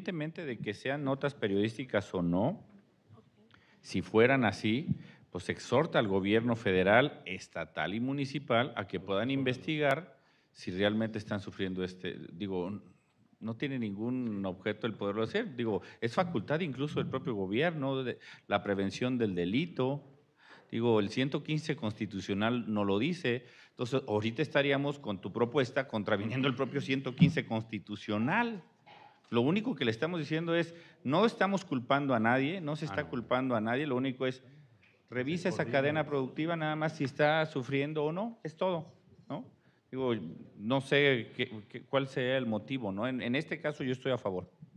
Independientemente de que sean notas periodísticas o no, si fueran así, pues exhorta al gobierno federal, estatal y municipal a que puedan investigar si realmente están sufriendo este, digo, no tiene ningún objeto el poderlo hacer, digo, es facultad incluso del propio gobierno, de la prevención del delito, digo, el 115 constitucional no lo dice, entonces ahorita estaríamos con tu propuesta contraviniendo el propio 115 constitucional. Lo único que le estamos diciendo es, no estamos culpando a nadie, no se ah, está culpando a nadie, lo único es, revisa esa cadena productiva nada más si está sufriendo o no, es todo, ¿no? Digo, no sé cuál sea el motivo, ¿no? en este caso yo estoy a favor.